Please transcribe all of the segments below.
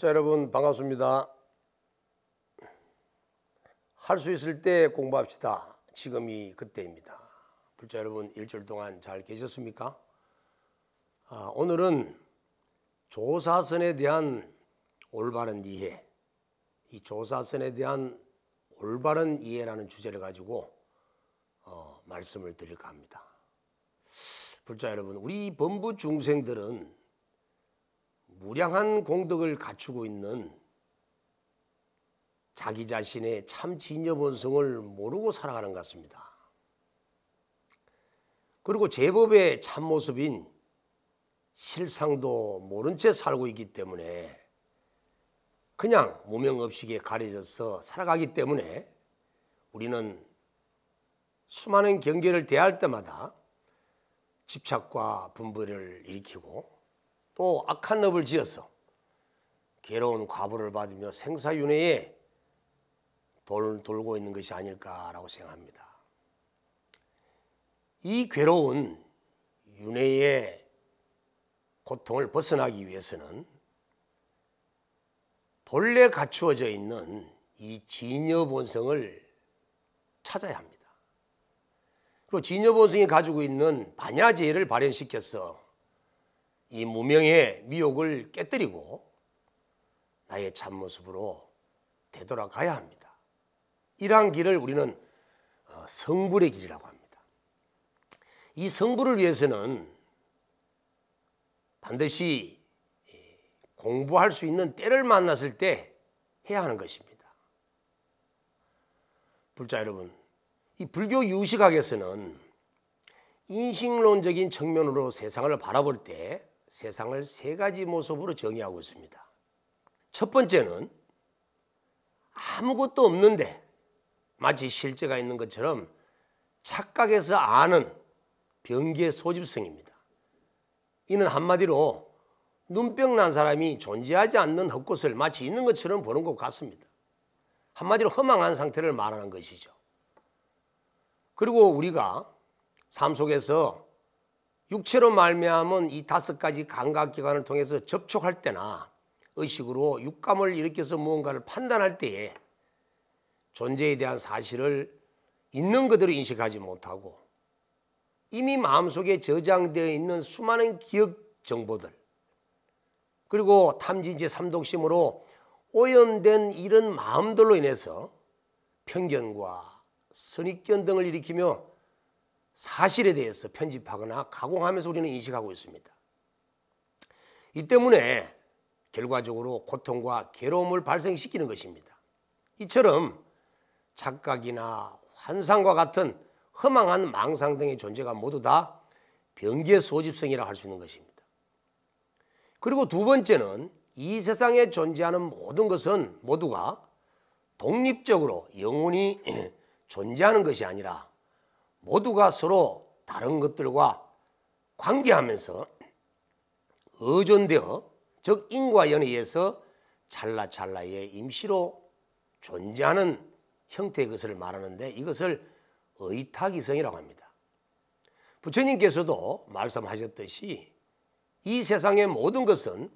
청취자 여러분 반갑습니다. 할 수 있을 때 공부합시다. 지금이 그때입니다. 불자 여러분 일주일 동안 잘 계셨습니까? 아, 오늘은 조사선에 대한 올바른 이해, 이 조사선에 대한 올바른 이해라는 주제를 가지고 어, 말씀을 드릴까 합니다. 불자 여러분, 우리 범부 중생들은 무량한 공덕을 갖추고 있는 자기 자신의 참 진여 본성을 모르고 살아가는 것 같습니다. 그리고 제법의 참모습인 실상도 모른 채 살고 있기 때문에 그냥 무명업식에 가려져서 살아가기 때문에 우리는 수많은 경계를 대할 때마다 집착과 분별을 일으키고 또 악한 업을 지어서 괴로운 과부를 받으며 생사윤회에 돌, 돌고 있는 것이 아닐까라고 생각합니다. 이 괴로운 윤회의 고통을 벗어나기 위해서는 본래 갖추어져 있는 이 진여 본성을 찾아야 합니다. 그리고 진여 본성이 가지고 있는 반야제를 발현시켜서 이 무명의 미혹을 깨뜨리고 나의 참모습으로 되돌아가야 합니다. 이러한 길을 우리는 어, 성불의 길이라고 합니다. 이 성불을 위해서는 반드시 공부할 수 있는 때를 만났을 때 해야 하는 것입니다. 불자 여러분, 이 불교 유식학에서는 인식론적인 측면으로 세상을 바라볼 때 세상을 세 가지 모습으로 정의하고 있습니다. 첫 번째는 아무것도 없는데 마치 실제가 있는 것처럼 착각해서 아는 병기의 소집성입니다. 이는 한마디로 눈병 난 사람이 존재하지 않는 헛것을 마치 있는 것처럼 보는 것 같습니다. 한마디로 허망한 상태를 말하는 것이죠. 그리고 우리가 삶 속에서 육체로 말미암은 이 다섯 가지 감각기관을 통해서 접촉할 때나 의식으로 육감을 일으켜서 무언가를 판단할 때에 존재에 대한 사실을 있는 그대로 인식하지 못하고 이미 마음속에 저장되어 있는 수많은 기억 정보들 그리고 탐진지 삼독심으로 오염된 이런 마음들로 인해서 편견과 선입견 등을 일으키며 사실에 대해서 편집하거나 가공하면서 우리는 인식하고 있습니다. 이 때문에 결과적으로 고통과 괴로움을 발생시키는 것입니다. 이처럼 착각이나 환상과 같은 허망한 망상 등의 존재가 모두 다 병기의 소집성이라 할 수 있는 것입니다. 그리고 두 번째는 이 세상에 존재하는 모든 것은 모두가 독립적으로 영혼이 존재하는 것이 아니라 모두가 서로 다른 것들과 관계하면서 의존되어 즉 인과연에 의해서 찰나찰나의 임시로 존재하는 형태의 것을 말하는데 이것을 의타기성이라고 합니다. 부처님께서도 말씀하셨듯이 이 세상의 모든 것은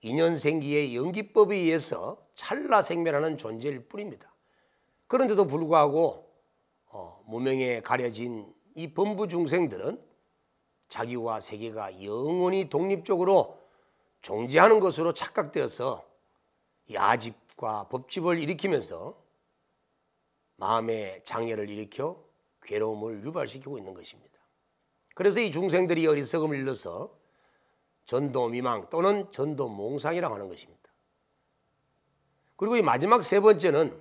인연생기의 연기법에 의해서 찰나생멸하는 존재일 뿐입니다. 그런데도 불구하고 어, 무명에 가려진 이 범부 중생들은 자기와 세계가 영원히 독립적으로 존재하는 것으로 착각되어서 야집과 법집을 일으키면서 마음의 장애를 일으켜 괴로움을 유발시키고 있는 것입니다. 그래서 이 중생들이 어리석음을 일러서 전도미망 또는 전도몽상이라고 하는 것입니다. 그리고 이 마지막 세 번째는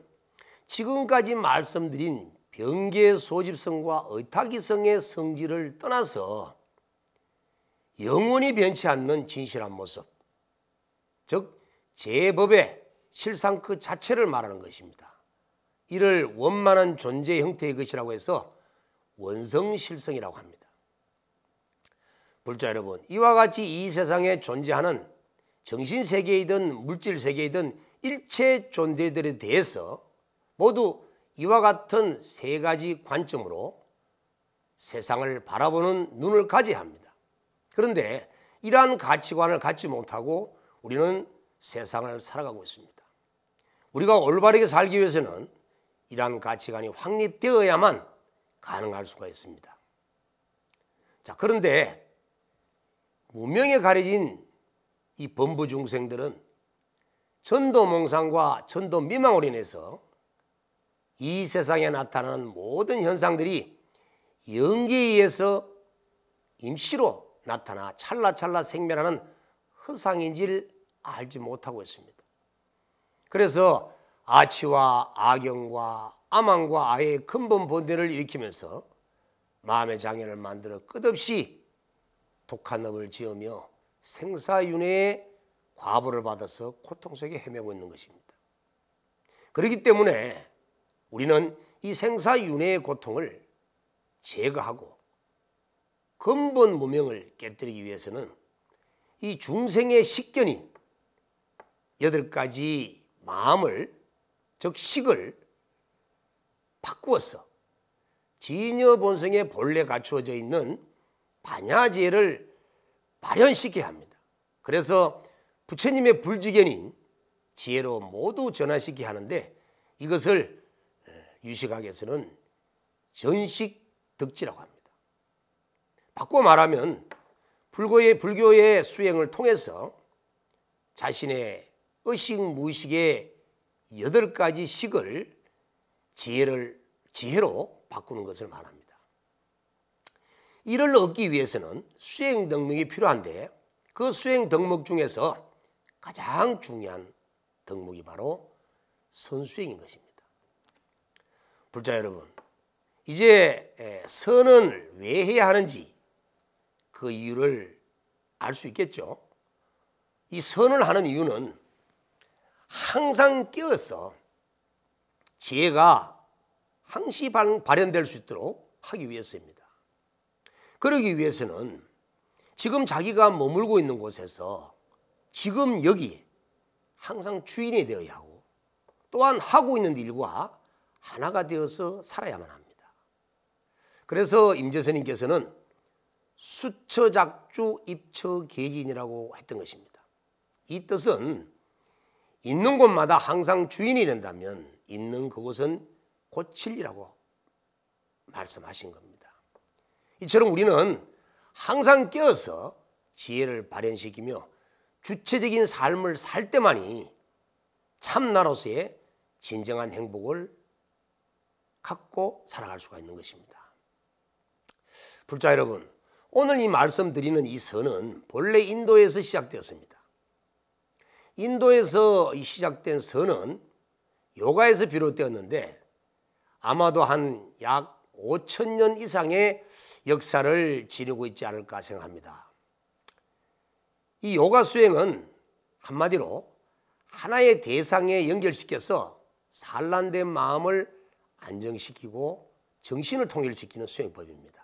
지금까지 말씀드린 경계 소집성과 의탁기성의 성질을 떠나서 영원히 변치 않는 진실한 모습 즉 제법의 실상 그 자체를 말하는 것입니다. 이를 원만한 존재 형태의 것이라고 해서 원성실성이라고 합니다. 불자 여러분 이와 같이 이 세상에 존재하는 정신세계이든 물질세계이든 일체 존재들에 대해서 모두 이와 같은 세 가지 관점으로 세상을 바라보는 눈을 가져야 합니다. 그런데 이러한 가치관을 갖지 못하고 우리는 세상을 살아가고 있습니다. 우리가 올바르게 살기 위해서는 이러한 가치관이 확립되어야만 가능할 수가 있습니다. 자, 그런데 무명에 가려진 이 범부 중생들은 전도 몽상과 전도 미망으로 인해서 이 세상에 나타나는 모든 현상들이 연기에 의해서 임시로 나타나 찰나찰나 생멸하는 허상인지를 알지 못하고 있습니다. 그래서 아치와 악영과 암망과 아의 근본 본대를 일으키면서 마음의 장애를 만들어 끝없이 독한 업을 지으며 생사윤회의 과보를 받아서 고통 속에 헤매고 있는 것입니다. 그렇기 때문에 우리는 이 생사윤회의 고통을 제거하고 근본 무명을 깨뜨리기 위해서는 이 중생의 식견인 여덟 가지 마음을 즉 식을 바꾸어서 진여 본성에 본래 갖추어져 있는 반야제를 발현시켜야 합니다. 그래서 부처님의 불지견인 지혜로 모두 전화시키 하는데 이것을 유식학에서는 전식 덕지라고 합니다. 바꿔 말하면 불교의, 불교의 수행을 통해서 자신의 의식 무식의 여덟 가지 식을 지혜를 지혜로 바꾸는 것을 말합니다. 이를 얻기 위해서는 수행 덕목이 필요한데 그 수행 덕목 중에서 가장 중요한 덕목이 바로 선수행인 것입니다. 불자 여러분 이제 선언을 왜 해야 하는지 그 이유를 알 수 있겠죠. 이 선을 하는 이유는 항상 깨어서 지혜가 항시 발현될 수 있도록 하기 위해서입니다. 그러기 위해서는 지금 자기가 머물고 있는 곳에서 지금 여기 항상 주인이 되어야 하고 또한 하고 있는 일과 하나가 되어서 살아야만 합니다. 그래서 임재선님께서는 수처작주 입처계진이라고 했던 것입니다. 이 뜻은 있는 곳마다 항상 주인이 된다면 있는 그곳은 고칠리라고 말씀하신 겁니다. 이처럼 우리는 항상 깨어서 지혜를 발현시키며 주체적인 삶을 살 때만이 참나로서의 진정한 행복을 갖고 살아갈 수가 있는 것입니다. 불자 여러분, 오늘 이 말씀 드리는 이 선은 본래 인도에서 시작되었습니다. 인도에서 시작된 선은 요가에서 비롯되었는데 아마도 한 약 5천 년 이상의 역사를 지니고 있지 않을까 생각합니다. 이 요가 수행은 한마디로 하나의 대상에 연결시켜서 산란된 마음을 안정시키고 정신을 통일시키는 수행법입니다.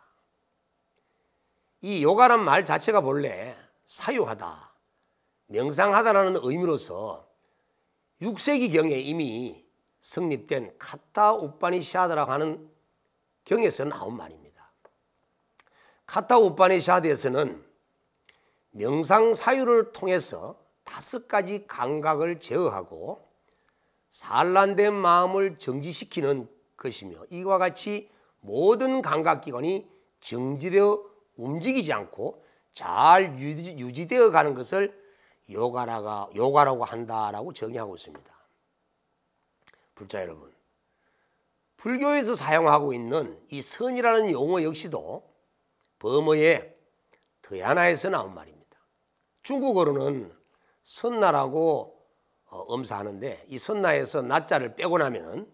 이 요가란 말 자체가 본래 사유하다, 명상하다라는 의미로서 6세기경에 이미 성립된 카타 우파니샤드라고 하는 경에서 나온 말입니다. 카타 우파니샤드에서는 명상 사유를 통해서 다섯 가지 감각을 제어하고 산란된 마음을 정지시키는 것이며 이와 같이 모든 감각기관이 정지되어 움직이지 않고 잘 유지, 되어 가는 것을 요가라가, 요가라고 한다라고 정의하고 있습니다. 불자 여러분, 불교에서 사용하고 있는 이 선이라는 용어 역시도 범어의 더야나에서 나온 말입니다. 중국어로는 선나라고 어, 엄사하는데 이 선나에서 나자를 빼고 나면은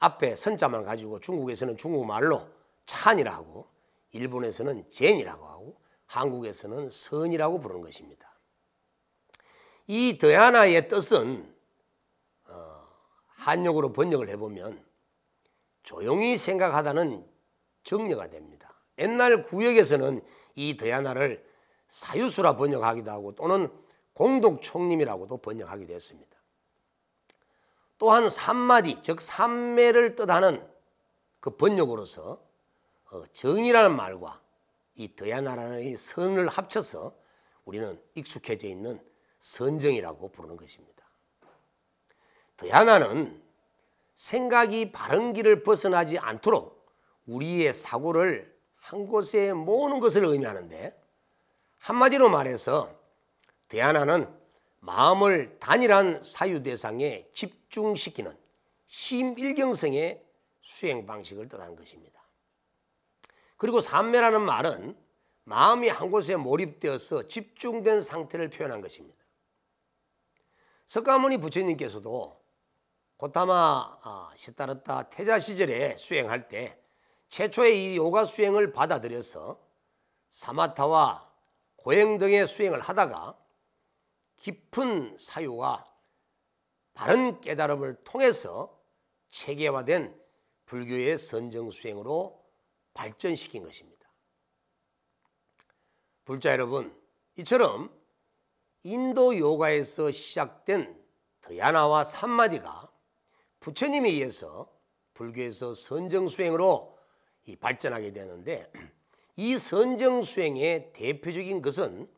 앞에 선자만 가지고 중국에서는 중국말로 찬이라고 일본에서는 젠이라고 하고 한국에서는 선이라고 부르는 것입니다. 이 더야나의 뜻은 어, 한역으로 번역을 해보면 조용히 생각하다는 정리가 됩니다. 옛날 구역에서는 이 더야나를 사유수라 번역하기도 하고 또는 공동총림이라고도 번역하기도 했습니다. 또한 삼마디 즉 삼매를 뜻하는 그 번역으로서 어, 정이라는 말과 이 더야나라의 선을 합쳐서 우리는 익숙해져 있는 선정이라고 부르는 것입니다. 더야나는 생각이 바른 길을 벗어나지 않도록 우리의 사고를 한 곳에 모으는 것을 의미하는데 한마디로 말해서 대하나는 마음을 단일한 사유 대상에 집중시키는 심일경성의 수행 방식을 뜻하는 것입니다. 그리고 삼매라는 말은 마음이 한 곳에 몰입되어서 집중된 상태를 표현한 것입니다. 석가모니 부처님께서도 고타마 아, 시타르타 태자 시절에 수행할 때 최초의 이 요가 수행을 받아들여서 사마타와 고행 등의 수행을 하다가 깊은 사유와 바른 깨달음을 통해서 체계화된 불교의 선정수행으로 발전시킨 것입니다. 불자 여러분, 이처럼 인도 요가에서 시작된 더야나와 산마디가 부처님에 의해서 불교에서 선정수행으로 발전하게 되는데 이 선정수행의 대표적인 것은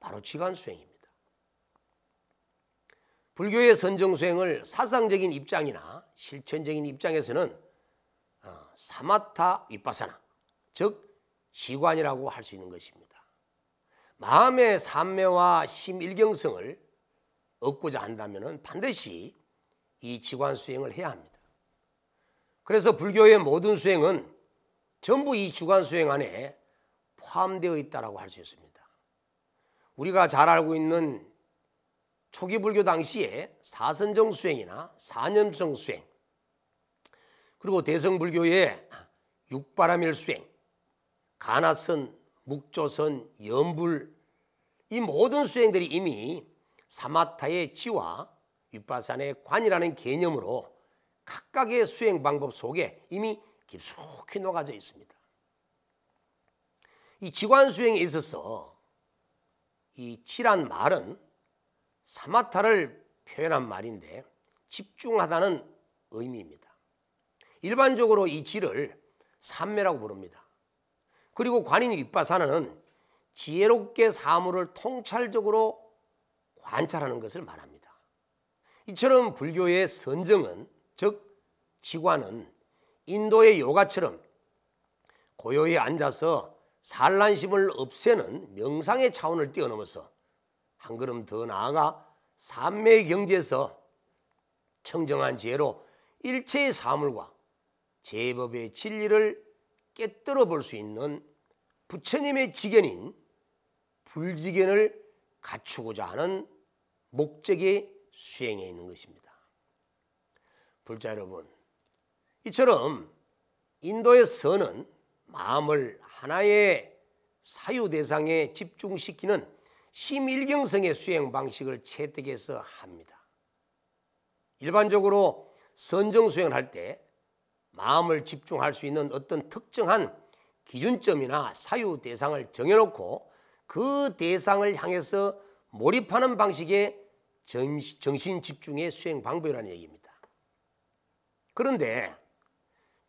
바로 지관수행입니다. 불교의 선정수행을 사상적인 입장이나 실천적인 입장에서는 어, 사마타 윗바사나 즉 시관이라고 할 수 있는 것입니다. 마음의 삼매와 심일경성을 얻고자 한다면 반드시 이 지관 수행을 해야 합니다. 그래서 불교의 모든 수행은 전부 이 주관 수행 안에 포함되어 있다고 할 수 있습니다. 우리가 잘 알고 있는 초기 불교 당시에 사선정 수행이나 사념성 수행 그리고 대성불교의 육바라밀 수행 가나선, 묵조선, 연불 이 모든 수행들이 이미 사마타의 지와 윗바산의 관이라는 개념으로 각각의 수행 방법 속에 이미 깊숙이 녹아져 있습니다. 이 지관 수행에 있어서 이 칠한 말은 사마타를 표현한 말인데 집중하다는 의미입니다. 일반적으로 이 지를 삼매라고 부릅니다. 그리고 관인 윗바사는 지혜롭게 사물을 통찰적으로 관찰하는 것을 말합니다. 이처럼 불교의 선정은 즉 지관은 인도의 요가처럼 고요히 앉아서 산란심을 없애는 명상의 차원을 뛰어넘어서 한 걸음 더 나아가 삼매의 경지에서 청정한 지혜로 일체의 사물과 제법의 진리를 깨뜨려 볼 수 있는 부처님의 지견인불지견을 갖추고자 하는 목적의 수행에 있는 것입니다. 불자 여러분, 이처럼 인도의 선은 마음을 하나의 사유 대상에 집중시키는 심일경성의 수행 방식을 채택해서 합니다. 일반적으로 선정 수행을 할 때 마음을 집중할 수 있는 어떤 특정한 기준점이나 사유 대상을 정해놓고 그 대상을 향해서 몰입하는 방식의 정신 집중의 수행 방법이라는 얘기입니다. 그런데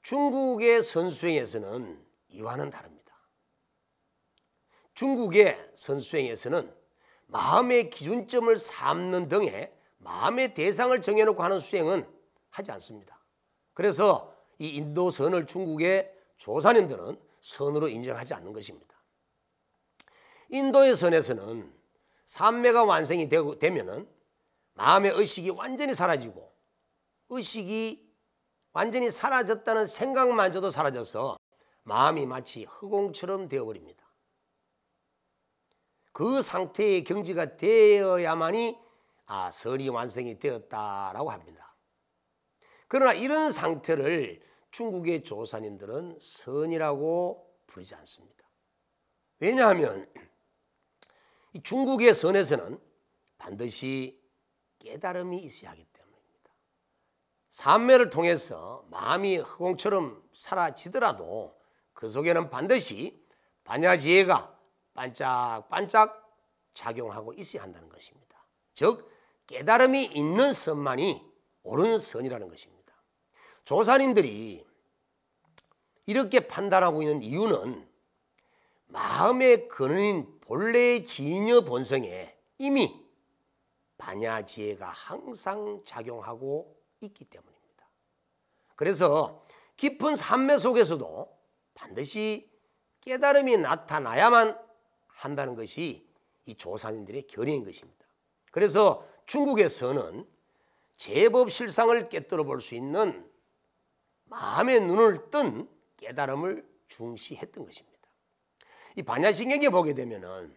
중국의 선수행에서는 이와는 다릅니다. 중국의 선수행에서는 마음의 기준점을 삼는 등의 마음의 대상을 정해놓고 하는 수행은 하지 않습니다. 그래서 이 인도선을 중국의 조사님들은 선으로 인정하지 않는 것입니다. 인도의 선에서는 삼매가 완성이 되고, 되면은 마음의 의식이 완전히 사라지고 의식이 완전히 사라졌다는 생각마저도 사라져서 마음이 마치 허공처럼 되어버립니다. 그 상태의 경지가 되어야만이 아, 선이 완성이 되었다라고 합니다. 그러나 이런 상태를 중국의 조사님들은 선이라고 부르지 않습니다. 왜냐하면 중국의 선에서는 반드시 깨달음이 있어야 하기 때문입니다. 삼매를 통해서 마음이 허공처럼 사라지더라도 그 속에는 반드시 반야지혜가 반짝반짝 작용하고 있어야 한다는 것입니다. 즉 깨달음이 있는 선만이 옳은 선이라는 것입니다. 조사님들이 이렇게 판단하고 있는 이유는 마음의 근원인 본래의 진여 본성에 이미 반야지혜가 항상 작용하고 있기 때문입니다. 그래서 깊은 산매 속에서도 반드시 깨달음이 나타나야만 한다는 것이 이조사님들의 견해인 것입니다. 그래서 중국에서는 제법 실상을 깨뜨려 볼 수 있는 마음의 눈을 뜬 깨달음을 중시했던 것입니다. 이 반야신경에 보게 되면은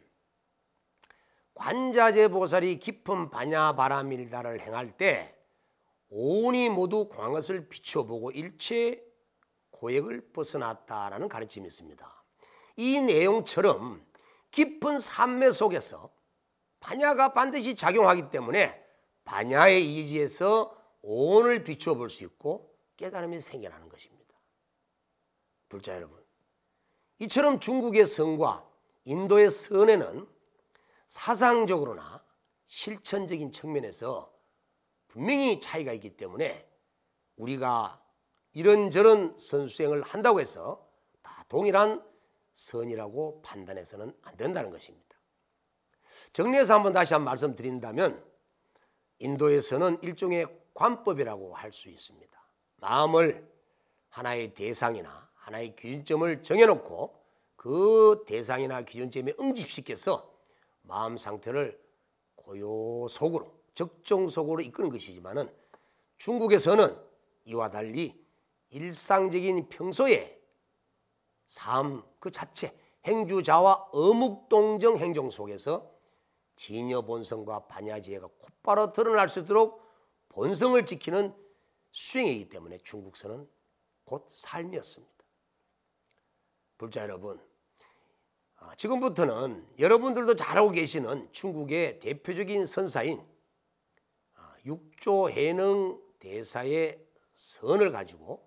관자재 보살이 깊은 반야 바라밀다를 행할 때온이 모두 광을 비춰보고 일체 고액을 벗어났다라는 가르침이 있습니다. 이 내용처럼 깊은 산매 속에서 반야가 반드시 작용하기 때문에 반야의 이지에서 온을 비추어 볼 수 있고 깨달음이 생겨나는 것입니다. 불자 여러분, 이처럼 중국의 성과 인도의 선에는 사상적으로나 실천적인 측면에서 분명히 차이가 있기 때문에 우리가 이런저런 선수행을 한다고 해서 다 동일한 선이라고 판단해서는 안 된다는 것입니다. 정리해서 한번 다시 한 말씀드린다면 인도에서는 일종의 관법이라고 할 수 있습니다. 마음을 하나의 대상이나 하나의 기준점을 정해놓고 그 대상이나 기준점에 응집시켜서 마음 상태를 고요속으로 적정속으로 이끄는 것이지만은 중국에서는 이와 달리 일상적인 평소에 삶그 자체 행주자와 어묵동정 행정 속에서 진여 본성과 반야지혜가 곧바로 드러날 수 있도록 본성을 지키는 수행이기 때문에 중국서는 곧 삶이었습니다. 불자 여러분, 아, 지금부터는 여러분들도 잘 알고 계시는 중국의 대표적인 선사인 아, 육조 해능 대사의 선을 가지고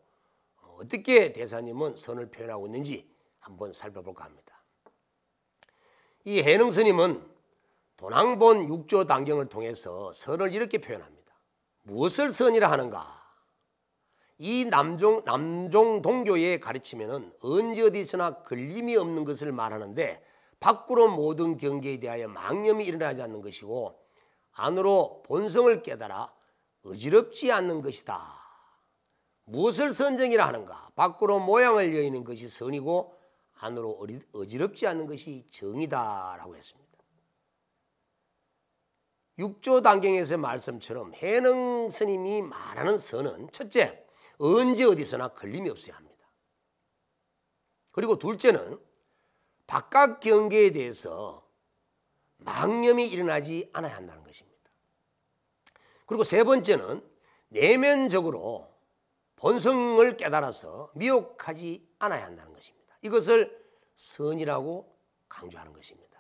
어떻게 대사님은 선을 표현하고 있는지 한번 살펴볼까 합니다. 이 해능 스님은 도낭본 육조 단경을 통해서 선을 이렇게 표현합니다. 무엇을 선이라 하는가? 이 남종, 남종 동교의 가르침에는 언제 어디서나 걸림이 없는 것을 말하는데 밖으로 모든 경계에 대하여 망념이 일어나지 않는 것이고 안으로 본성을 깨달아 어지럽지 않는 것이다. 무엇을 선정이라 하는가? 밖으로 모양을 여이는 것이 선이고 안으로 어지럽지 않는 것이 정이다라고 했습니다. 6조 단경에서 말씀처럼 해능 스님이 말하는 선은 첫째, 언제 어디서나 걸림이 없어야 합니다. 그리고 둘째는 바깥 경계에 대해서 망념이 일어나지 않아야 한다는 것입니다. 그리고 세 번째는 내면적으로 본성을 깨달아서 미혹하지 않아야 한다는 것입니다. 이것을 선이라고 강조하는 것입니다.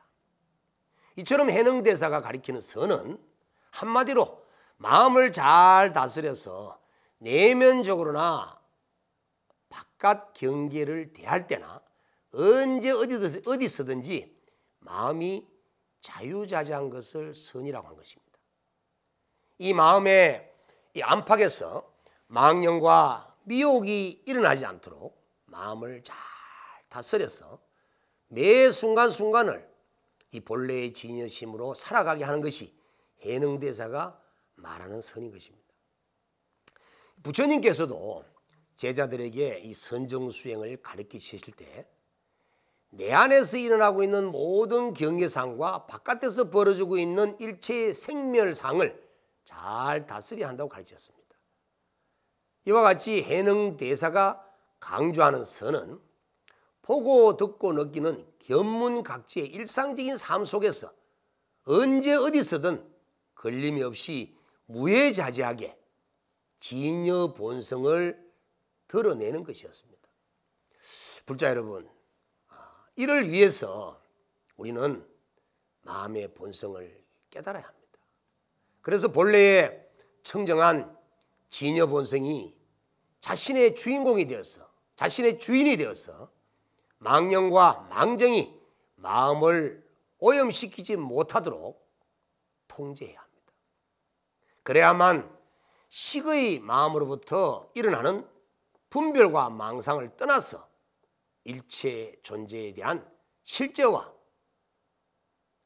이처럼 해능 대사가 가리키는 선은 한마디로 마음을 잘 다스려서 내면적으로나 바깥 경계를 대할 때나 언제 어디서, 든지 마음이 자유자재한 것을 선이라고 한 것입니다. 이 마음의 이 안팎에서 망령과 미혹이 일어나지 않도록 마음을 잘 다스려서 매 순간순간을 이 본래의 진여심으로 살아가게 하는 것이 해능대사가 말하는 선인 것입니다. 부처님께서도 제자들에게 이 선정수행을 가르치실 때 내 안에서 일어나고 있는 모든 경계상과 바깥에서 벌어지고 있는 일체의 생멸상을 잘 다스려야 한다고 가르쳤습니다. 이와 같이 해능 대사가 강조하는 선은 보고 듣고 느끼는 견문각지의 일상적인 삶 속에서 언제 어디서든 걸림이 없이 무해자재하게 진여 본성을 드러내는 것이었습니다. 불자 여러분, 아, 이를 위해서 우리는 마음의 본성을 깨달아야 합니다. 그래서 본래의 청정한 지녀 본성이 자신의 주인공이 되어서 자신의 주인이 되어서 망령과 망정이 마음을 오염시키지 못하도록 통제해야 합니다. 그래야만 식의 마음으로부터 일어나는 분별과 망상을 떠나서 일체 존재에 대한 실제와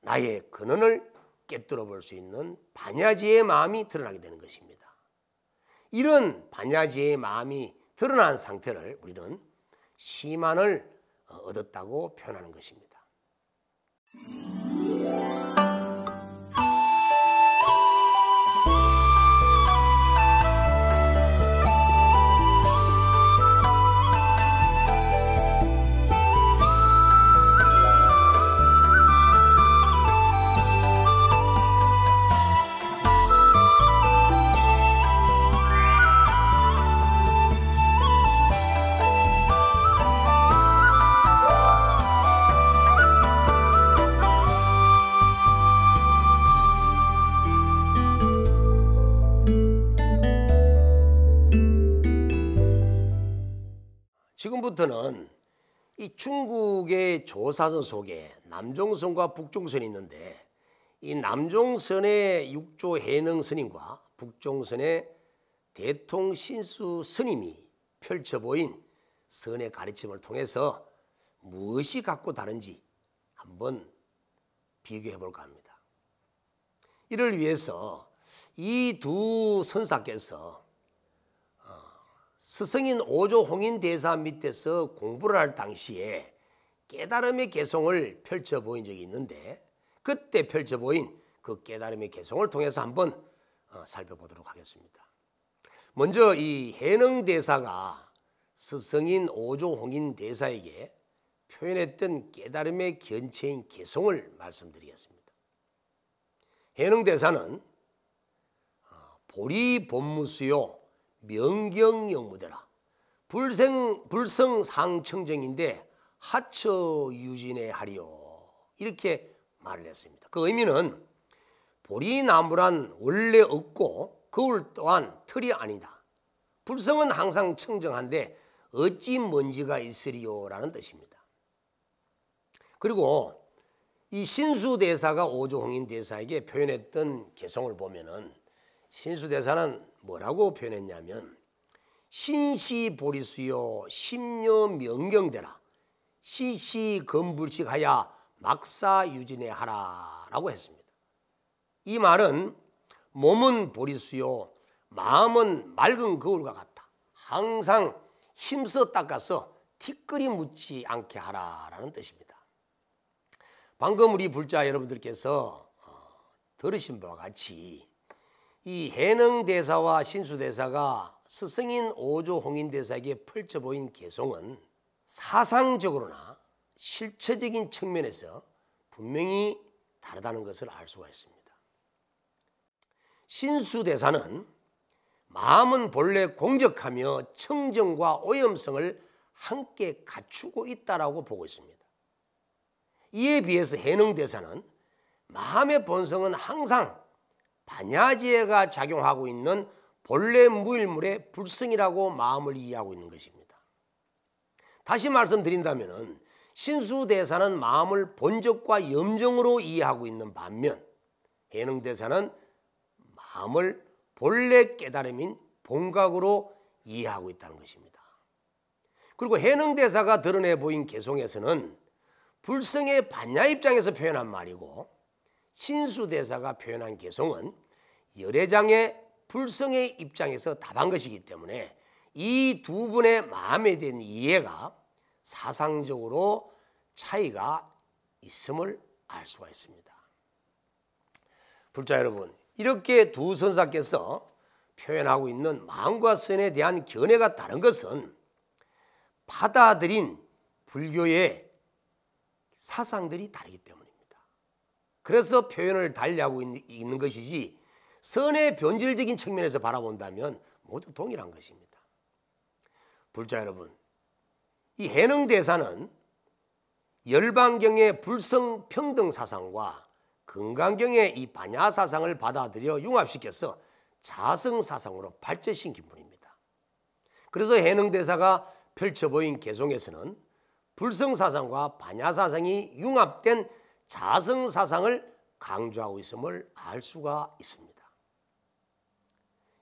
나의 근원을 깨뜨려 볼수 있는 반야지의 마음이 드러나게 되는 것입니다. 이런 반야지의 마음이 드러난 상태를 우리는 심만을 얻었다고 표현하는 것입니다. 이 중국의 조사선 속에 남종선과 북종선이 있는데 이 남종선의 육조 해능선임과 북종선의 대통신수 스님이 펼쳐 보인 선의 가르침을 통해서 무엇이 갖고 다른지 한번 비교해 볼까 합니다. 이를 위해서 이 두 선사께서 스승인 오조 홍인 대사 밑에서 공부를 할 당시에 깨달음의 개성을 펼쳐 보인 적이 있는데 그때 펼쳐 보인 그 깨달음의 개성을 통해서 한번 어, 살펴보도록 하겠습니다. 먼저 이 해능 대사가 스승인 오조 홍인 대사에게 표현했던 깨달음의 견체인 개성을 말씀드리겠습니다. 해능 대사는 어, 보리 본무수요 명경영무대라. 불생 불성 상청정인데 하처 유진의 하리요. 이렇게 말을 했습니다. 그 의미는 보리나무란 원래 없고 거울 또한 틀이 아니다. 불성은 항상 청정한데 어찌 먼지가 있으리요라는 뜻입니다. 그리고 이 신수 대사가 오조홍인 대사에게 표현했던 개성을 보면은 신수 대사는 뭐라고 표현했냐면 신시 보리수요 심려 명경대라 시시 건불식하야 막사 유진해 하라라고 했습니다. 이 말은 몸은 보리수요 마음은 맑은 거울과 같다. 항상 힘써 닦아서 티끌이 묻지 않게 하라라는 뜻입니다. 방금 우리 불자 여러분들께서 어, 들으신 바와 같이 이 해능대사와 신수대사가 스승인 오조 홍인대사에게 펼쳐 보인 개성은 사상적으로나 실체적인 측면에서 분명히 다르다는 것을 알 수가 있습니다. 신수대사는 마음은 본래 공적하며 청정과 오염성을 함께 갖추고 있다라고 보고 있습니다. 이에 비해서 해능대사는 마음의 본성은 항상 반야지혜가 작용하고 있는 본래 무일물의 불성이라고 마음을 이해하고 있는 것입니다. 다시 말씀드린다면 신수대사는 마음을 본적과 염정으로 이해하고 있는 반면 해능대사는 마음을 본래 깨달음인 본각으로 이해하고 있다는 것입니다. 그리고 해능대사가 드러내 보인 개성에서는 불성의 반야 입장에서 표현한 말이고 신수대사가 표현한 개성은 열애장의 불성의 입장에서 답한 것이기 때문에 이 두 분의 마음에 대한 이해가 사상적으로 차이가 있음을 알 수가 있습니다. 불자 여러분, 이렇게 두 선사께서 표현하고 있는 마음과 선에 대한 견해가 다른 것은 받아들인 불교의 사상들이 다르기 때문에 그래서 표현을 달리하고 있는 것이지 선의 변질적인 측면에서 바라본다면 모두 동일한 것입니다. 불자 여러분, 이 해능 대사는 열방경의 불성평등 사상과 금강경의 이 반야 사상을 받아들여 융합시켜서 자성 사상으로 발제시킨 분입니다. 그래서 해능 대사가 펼쳐 보인 개송에서는 불성 사상과 반야 사상이 융합된 자성 사상을 강조하고 있음을 알 수가 있습니다.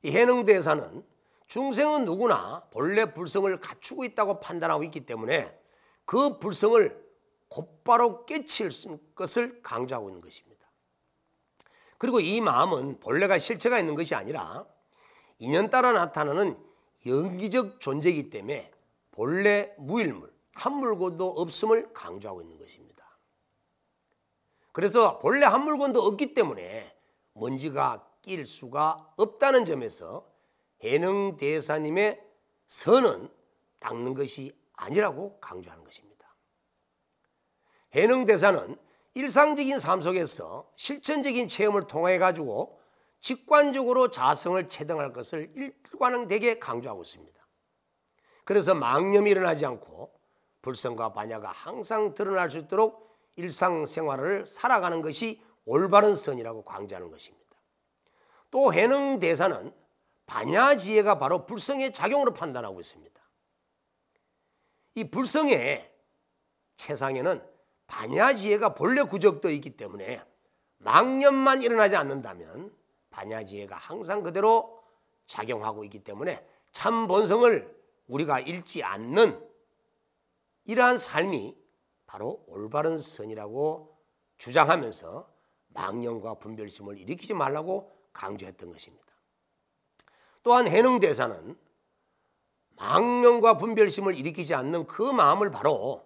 이 해능 대사는 중생은 누구나 본래 불성을 갖추고 있다고 판단하고 있기 때문에 그 불성을 곧바로 깨칠 것을 강조하고 있는 것입니다. 그리고 이 마음은 본래가 실체가 있는 것이 아니라 인연따라 나타나는 연기적 존재이기 때문에 본래 무일물, 한물고도 없음을 강조하고 있는 것입니다. 그래서 본래 한 물건도 없기 때문에 먼지가 낄 수가 없다는 점에서 해능 대사님의 선은 닦는 것이 아니라고 강조하는 것입니다. 해능 대사는 일상적인 삶 속에서 실천적인 체험을 통해 가지고 직관적으로 자성을 체등할 것을 일관되게 강조하고 있습니다. 그래서 망념이 일어나지 않고 불성과 반야가 항상 드러날 수 있도록 일상생활을 살아가는 것이 올바른 선이라고 강조하는 것입니다. 또 해능 대사는 반야지혜가 바로 불성의 작용으로 판단하고 있습니다. 이 불성의 세상에는 반야지혜가 본래 구적되 있기 때문에 망년만 일어나지 않는다면 반야지혜가 항상 그대로 작용하고 있기 때문에 참 본성을 우리가 잃지 않는 이러한 삶이 바로 올바른 선이라고 주장하면서 망령과 분별심을 일으키지 말라고 강조했던 것입니다. 또한 해능 대사는 망령과 분별심을 일으키지 않는 그 마음을 바로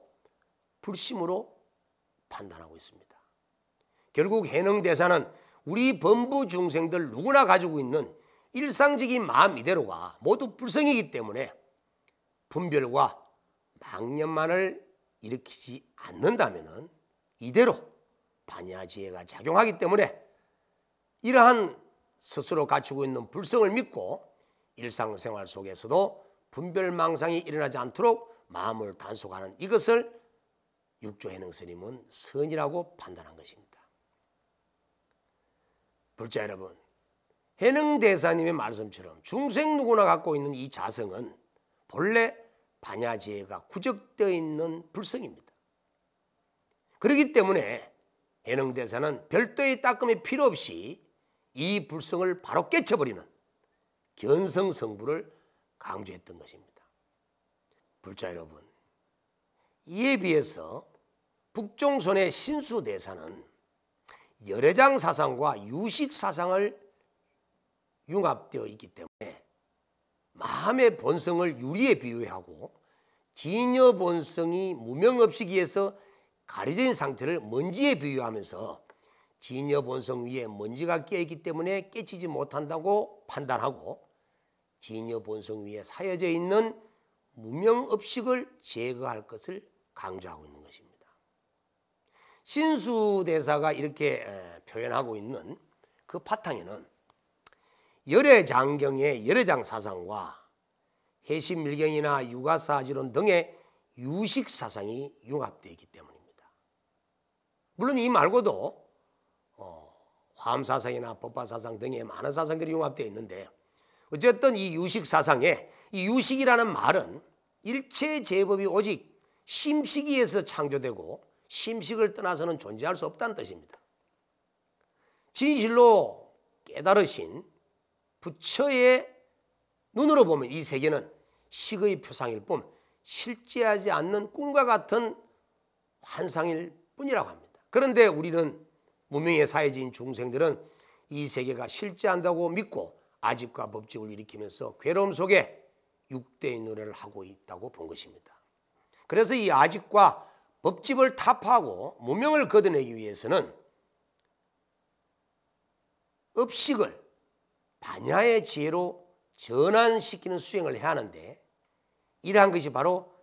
불심으로 판단하고 있습니다. 결국 해능 대사는 우리 범부 중생들 누구나 가지고 있는 일상적인 마음 이대로가 모두 불성이기 때문에 분별과 망념만을 일으키지 않는다면 이대로 반야지혜가 작용하기 때문에 이러한 스스로 갖추고 있는 불성을 믿고 일상생활 속에서도 분별망상이 일어나지 않도록 마음을 단속하는 이것을 육조해능 스님은 선이라고 판단한 것입니다. 불자 여러분, 해능 대사님의 말씀처럼 중생 누구나 갖고 있는 이 자성은 본래 반야지혜가 구적되어 있는 불성입니다. 그렇기 때문에 해능대사는 별도의 따끔이 필요 없이 이 불성을 바로 깨쳐버리는 견성성부를 강조했던 것입니다. 불자 여러분 이에 비해서 북종선의 신수대사는 열애장 사상과 유식 사상을 융합되어 있기 때문에 마음의 본성을 유리에 비유하고 진여 본성이 무명업식에서 가려진 상태를 먼지에 비유하면서 진여 본성 위에 먼지가 깨있기 때문에 깨치지 못한다고 판단하고 진여 본성 위에 쌓여져 있는 무명업식을 제거할 것을 강조하고 있는 것입니다. 신수대사가 이렇게 표현하고 있는 그 파탕에는 열애장경의 열애장 사상과 해신밀경이나 유가사지론 등의 유식사상이 융합되어 있기 때문에 물론 이 말고도 어, 화엄 사상이나 법화 사상 등의 많은 사상들이 융합되어 있는데 어쨌든 이 유식 사상에 이 유식이라는 말은 일체 제법이 오직 심식이에서 창조되고 심식을 떠나서는 존재할 수 없다는 뜻입니다. 진실로 깨달으신 부처의 눈으로 보면 이 세계는 식의 표상일 뿐 실제하지 않는 꿈과 같은 환상일 뿐이라고 합니다. 그런데 우리는 무명의 사회지인 중생들은 이 세계가 실제한다고 믿고 아집과 법칙을 일으키면서 괴로움 속에 육대의 노래를 하고 있다고 본 것입니다. 그래서 이 아집과 법집을 타파하고 무명을 거둬내기 위해서는 업식을 반야의 지혜로 전환시키는 수행을 해야 하는데 이러한 것이 바로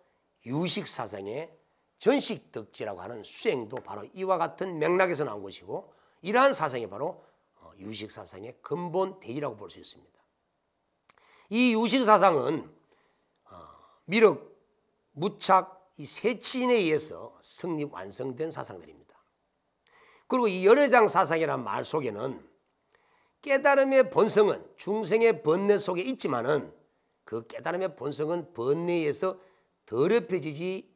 유식사상의 전식 덕지라고 하는 수행도 바로 이와 같은 맥락에서 나온 것이고 이러한 사상이 바로 어, 유식 사상의 근본 대의라고 볼 수 있습니다. 이 유식 사상은 어, 미륵, 무착 이 세치인에 의해서 성립 완성된 사상들입니다. 그리고 이 연회장 사상이라말 속에는 깨달음의 본성은 중생의 번뇌 속에 있지만은 그 깨달음의 본성은 번뇌에서 더럽혀지지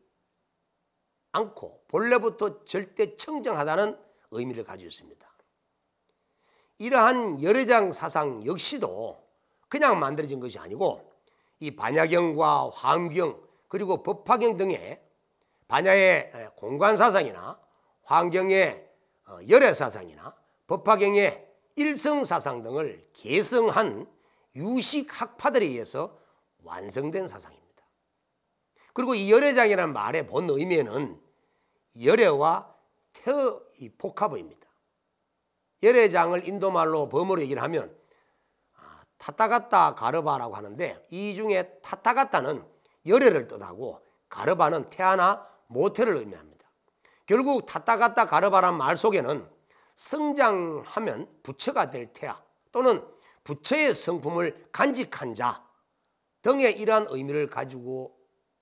않고 본래부터 절대 청정하다는 의미를 가지고 있습니다. 이러한 열애장 사상 역시도 그냥 만들어진 것이 아니고 이 반야경과 화엄경 그리고 법화경 등의 반야의 공간사상이나 환경의 어, 열애사상이나 법화경의 일성사상 등을 계승한 유식학파들에 의해서 완성된 사상입니다. 그리고 이 열애장이라는 말의 본 의미는 열애와 태의 복합어입니다. 열애장을 인도말로 범어로 얘기를 하면 타타가타 아, 가르바라고 하는데 이 중에 타타가타는 열애를 뜻하고 가르바는 태아나 모태를 의미합니다. 결국 타타가타 가르바란 말 속에는 성장하면 부처가 될 태아 또는 부처의 성품을 간직한 자 등의 이러한 의미를 가지고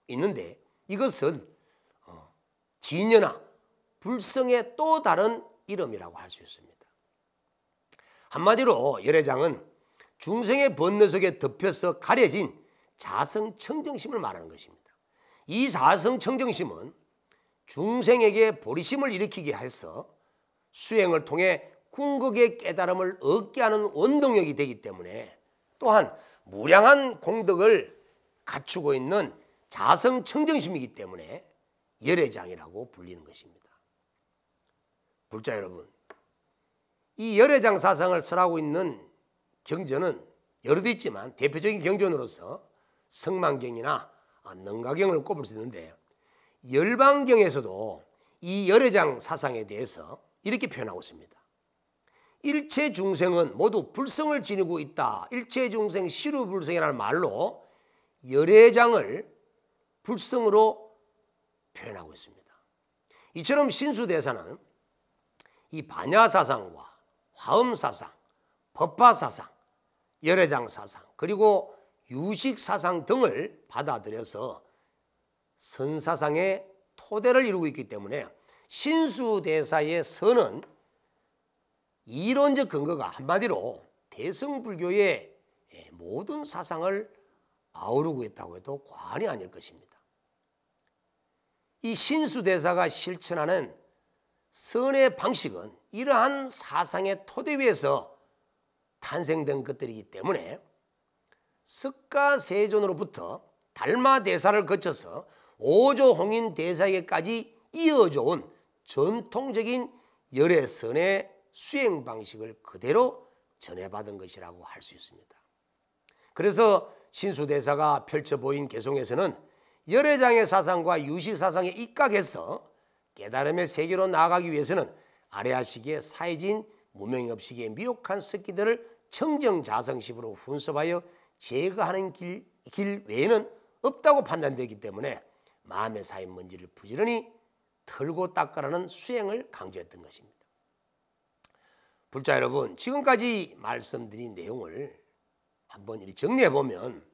있는데 이것은 어, 진여나 불성의 또 다른 이름이라고 할 수 있습니다. 한마디로 열애장은 중생의 번뇌속에 덮여서 가려진 자성청정심을 말하는 것입니다. 이 자성청정심은 중생에게 보리심을 일으키게 해서 수행을 통해 궁극의 깨달음을 얻게 하는 원동력이 되기 때문에 또한 무량한 공덕을 갖추고 있는 자성 청정심이기 때문에 열애장이라고 불리는 것입니다. 불자 여러분, 이 열애장 사상을 설하고 있는 경전은 여러도 있지만 대표적인 경전으로서 성만경이나 능가경을 꼽을 수 있는데 열방경에서도 이 열애장 사상에 대해서 이렇게 표현하고 있습니다. 일체 중생은 모두 불성을 지니고 있다. 일체 중생 시루불성이라는 말로 열애장을 불성으로 표현하고 있습니다. 이처럼 신수대사는 이 반야사상과 화엄사상, 법화사상, 열애장사상 그리고 유식사상 등을 받아들여서 선사상의 토대를 이루고 있기 때문에 신수대사의 선은 이론적 근거가 한마디로 대승불교의 모든 사상을 아우르고 있다고 해도 과언이 아닐 것입니다. 이 신수대사가 실천하는 선의 방식은 이러한 사상의 토대 위에서 탄생된 것들이기 때문에 석가세존으로부터 달마대사를 거쳐서 오조홍인대사에게까지 이어져 온 전통적인 열애선의 수행 방식을 그대로 전해받은 것이라고 할 수 있습니다. 그래서 신수대사가 펼쳐 보인 개성에서는 열애장의 사상과 유시 사상에 입각해서 깨달음의 세계로 나아가기 위해서는 아래아시기의 사회진 무명협식의 미혹한 습기들을청정자성식으로 훈습하여 제거하는 길, 길 외에는 없다고 판단되기 때문에 마음의 사인 먼지를 부지런히 털고 닦으라는 수행을 강조했던 것입니다. 불자 여러분, 지금까지 말씀드린 내용을 한번 정리해 보면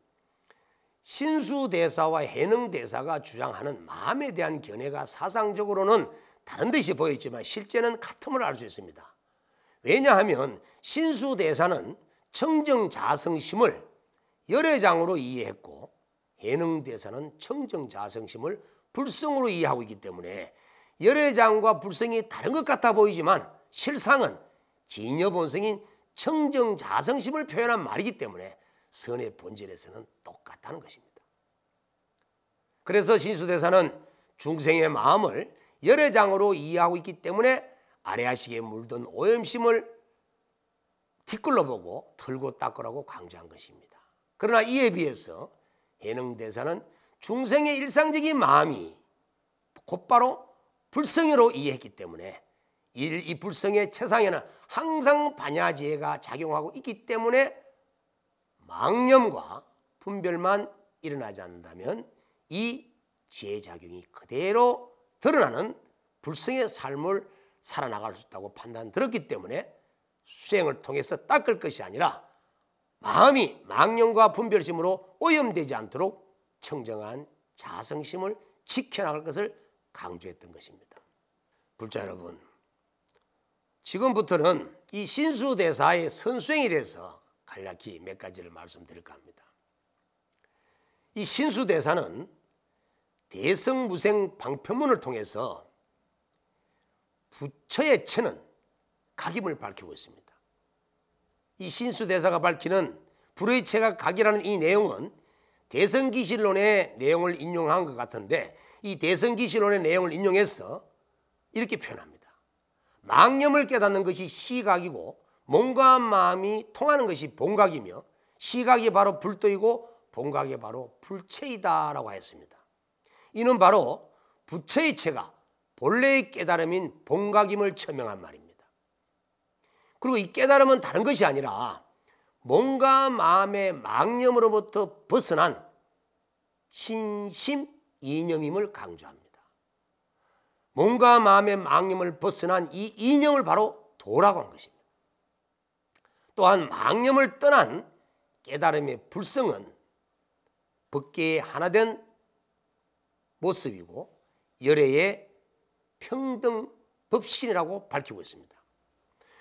신수대사와 해능대사가 주장하는 마음에 대한 견해가 사상적으로는 다른 듯이 보였지만 실제는 같음을 알 수 있습니다. 왜냐하면 신수대사는 청정자성심을 열애장으로 이해했고 해능대사는 청정자성심을 불성으로 이해하고 있기 때문에 열애장과 불성이 다른 것 같아 보이지만 실상은 진여본성인 청정자성심을 표현한 말이기 때문에 선의 본질에서는 똑같다는 것입니다. 그래서 신수대사는 중생의 마음을 열애장으로 이해하고 있기 때문에 아래아식에 물든 오염심을 티끌로 보고 털고 닦으라고 강조한 것입니다. 그러나 이에 비해서 해능대사는 중생의 일상적인 마음이 곧바로 불성애로 이해했기 때문에 이 불성의 최상에는 항상 반야지혜가 작용하고 있기 때문에 망념과 분별만 일어나지 않는다면 이 지혜작용이 그대로 드러나는 불성의 삶을 살아나갈 수 있다고 판단 들었기 때문에 수행을 통해서 닦을 것이 아니라 마음이 망령과 분별심으로 오염되지 않도록 청정한 자성심을 지켜나갈 것을 강조했던 것입니다. 불자 여러분, 지금부터는 이 신수대사의 선수행에 대해서 간략히 몇 가지를 말씀드릴까 합니다. 이 신수대사는 대성무생 방편문을 통해서 부처의 체는 각임을 밝히고 있습니다. 이 신수대사가 밝히는 불의 체가 각이라는 이 내용은 대성기실론의 내용을 인용한 것 같은데 이 대성기실론의 내용을 인용해서 이렇게 표현합니다. 망념을 깨닫는 것이 시각이고 몸과 마음이 통하는 것이 본각이며 시각이 바로 불도이고 본각이 바로 불체이다라고 하였습니다. 이는 바로 부처의 체가 본래의 깨달음인 본각임을 천명한 말입니다. 그리고 이 깨달음은 다른 것이 아니라 몸과 마음의 망념으로부터 벗어난 신심 이념임을 강조합니다. 몸과 마음의 망념을 벗어난 이 이념을 바로 도라고 한 것입니다. 또한 망념을 떠난 깨달음의 불성은 법계에 하나된 모습이고 열애의 평등 법신이라고 밝히고 있습니다.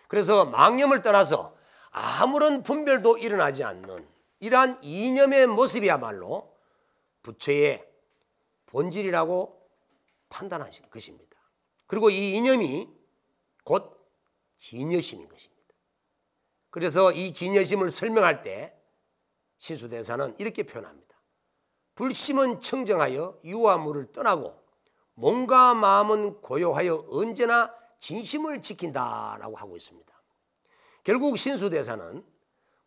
그래서 망념을 떠나서 아무런 분별도 일어나지 않는 이러한 이념의 모습이야말로 부처의 본질이라고 판단하신 것입니다. 그리고 이 이념이 곧 진여심인 것입니다. 그래서 이 진여심을 설명할 때신수대사는 이렇게 표현합니다. 불심은 청정하여 유화물을 떠나고 몸과 마음은 고요하여 언제나 진심을 지킨다라고 하고 있습니다. 결국 신수대사는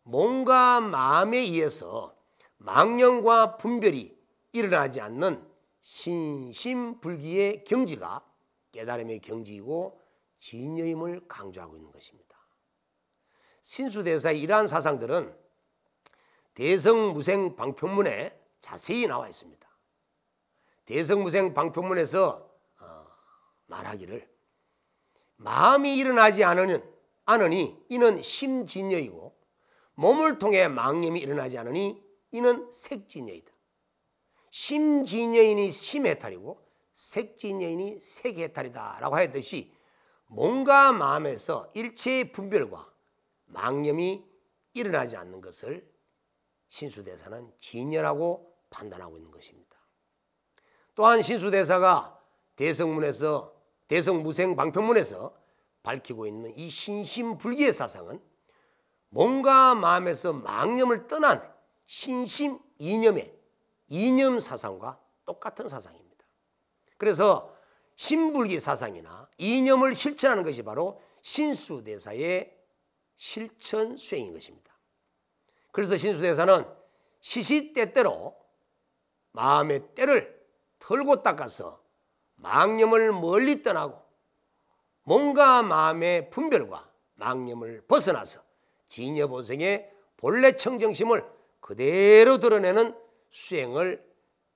몸과 마음에 의해서 망령과 분별이 일어나지 않는 신심불기의 경지가 깨달음의 경지이고 진여임을 강조하고 있는 것입니다. 신수대사의 이러한 사상들은 대성무생 방편문에 자세히 나와 있습니다. 대성무생 방편문에서 어, 말하기를 마음이 일어나지 않으니, 않으니 이는 심진여이고 몸을 통해 망념이 일어나지 않으니 이는 색진여이다. 심진여인이 심해탈이고 색진여인이 색해탈이다라고 하였듯이 몸과 마음에서 일체의 분별과 망념이 일어나지 않는 것을 신수대사는 진열하고 판단하고 있는 것입니다. 또한 신수대사가 대성문에서 대성무생 방편문에서 밝히고 있는 이 신심불기의 사상은 몸과 마음에서 망념을 떠난 신심 이념의 이념 사상과 똑같은 사상입니다. 그래서 신불기 사상이나 이념을 실천하는 것이 바로 신수대사의 실천 수행인 것입니다. 그래서 신수대사는 시시때때로 마음의 때를 털고 닦아서 망념을 멀리 떠나고 몸과 마음의 분별과 망념을 벗어나서 진여본생의 본래 청정심을 그대로 드러내는 수행을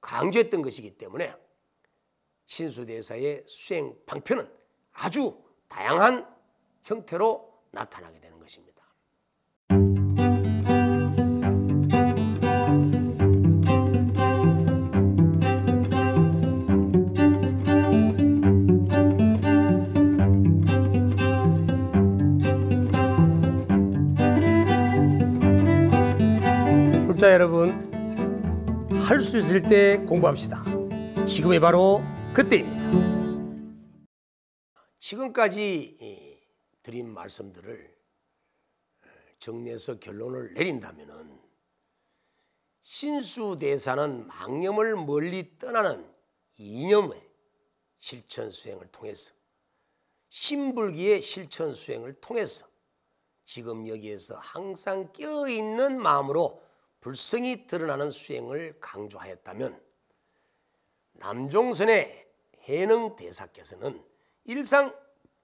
강조했던 것이기 때문에 신수대사의 수행 방편은 아주 다양한 형태로 나타나게 되는 것입니다. 자 여러분 할 수 있을 때 공부합시다. 지금이 바로 그때입니다. 지금까지 드린 말씀들을 어, 정리해서 결론을 내린다면은 신수대사는 망념을 멀리 떠나는 이념의 실천 수행을 통해서 신불기의 실천 수행을 통해서 지금 여기에서 항상 껴있는 마음으로 불성이 드러나는 수행을 강조하였다면 남종선의 해능 대사께서는 일상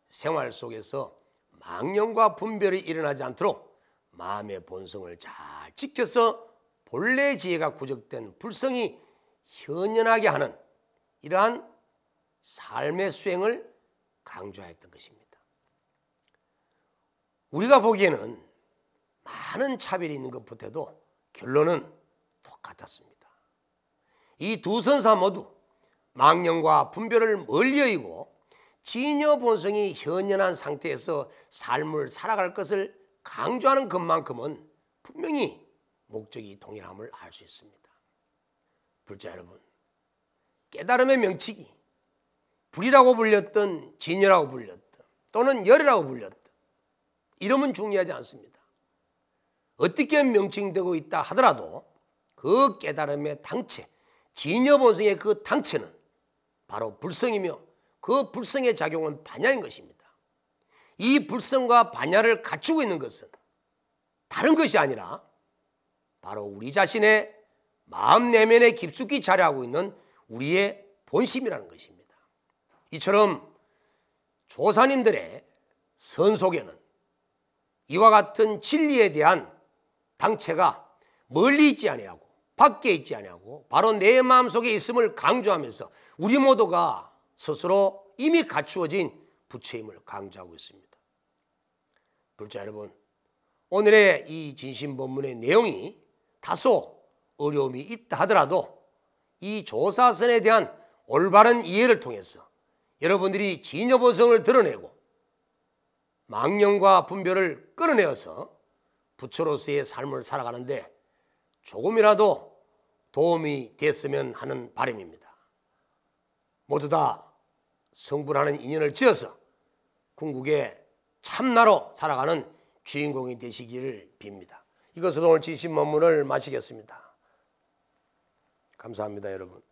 생활 속에서 망령과 분별이 일어나지 않도록 마음의 본성을 잘 지켜서 본래 지혜가 구적된 불성이 현연하게 하는 이러한 삶의 수행을 강조하였던 것입니다. 우리가 보기에는 많은 차별이 있는 것보다도 결론은 똑같았습니다. 이 두 선사 모두 망령과 분별을 멀리 여이고 진여 본성이 현연한 상태에서 삶을 살아갈 것을 강조하는 것만큼은 분명히 목적이 동일함을 알 수 있습니다. 불자 여러분, 깨달음의 명칭이 불이라고 불렸던 진여라고 불렸던 또는 열이라고 불렸던 이름은 중요하지 않습니다. 어떻게 명칭되고 있다 하더라도 그 깨달음의 당체, 진여 본성의 그 당체는 바로 불성이며 그 불성의 작용은 반야인 것입니다. 이 불성과 반야를 갖추고 있는 것은 다른 것이 아니라 바로 우리 자신의 마음 내면에 깊숙이 자리하고 있는 우리의 본심이라는 것입니다. 이처럼 조사님들의 선 속에는 이와 같은 진리에 대한 당체가 멀리 있지 아니하고 밖에 있지 아니하고 바로 내 마음속에 있음을 강조하면서 우리 모두가 스스로 이미 갖추어진 부채임을 강조하고 있습니다. 불자 여러분, 오늘의 이 진심 본문의 내용이 다소 어려움이 있다 하더라도 이 조사선에 대한 올바른 이해를 통해서 여러분들이 진여본성을 드러내고 망령과 분별을 끌어내어서 부처로서의 삶을 살아가는데 조금이라도 도움이 됐으면 하는 바람입니다. 모두 다 성불하는 인연을 지어서 궁극의 참나로 살아가는 주인공이 되시기를 빕니다. 이것으로 오늘 지신 문을 마치겠습니다. 감사합니다, 여러분.